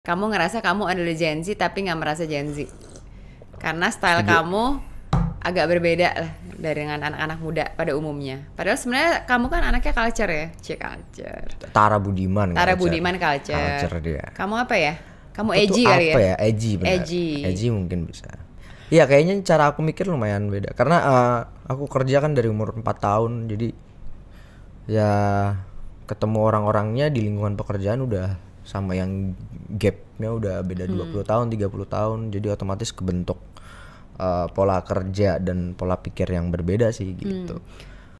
kamu ngerasa kamu adalah Gen Z tapi nggak merasa Gen Z karena style kamu agak berbeda lah dari dengan anak-anak muda pada umumnya. Padahal sebenarnya kamu kan anaknya culture ya, cik culture. Tara Budiman. Tara culture. Budiman culture. Culture dia. Kamu apa ya? Kamu Aku edgy kali ya? Apa ya? Edgy benar. Edgy. edgy mungkin bisa. Iya kayaknya cara aku mikir lumayan beda karena uh, aku kerja kan dari umur 4 tahun jadi ya ketemu orang-orangnya di lingkungan pekerjaan udah sama yang gapnya udah beda hmm. 20 tahun 30 tahun jadi otomatis kebentuk uh, pola kerja dan pola pikir yang berbeda sih gitu hmm.